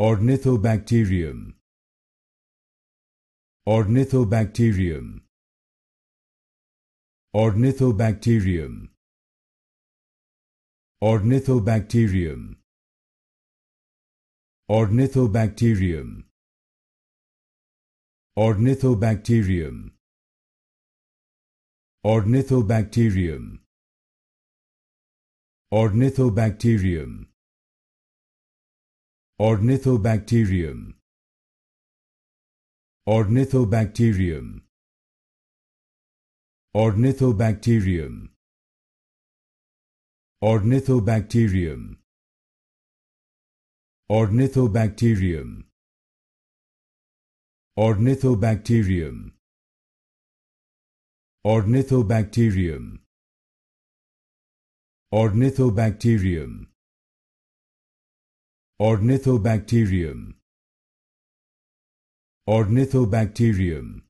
Ornithobacterium Ornithobacterium Ornithobacterium Ornithobacterium Ornithobacterium Ornithobacterium Ornithobacterium Ornithobacterium Ornithobacterium Ornithobacterium Ornithobacterium Ornithobacterium Ornithobacterium Ornithobacterium Ornithobacterium Ornithobacterium Ornithobacterium Ornithobacterium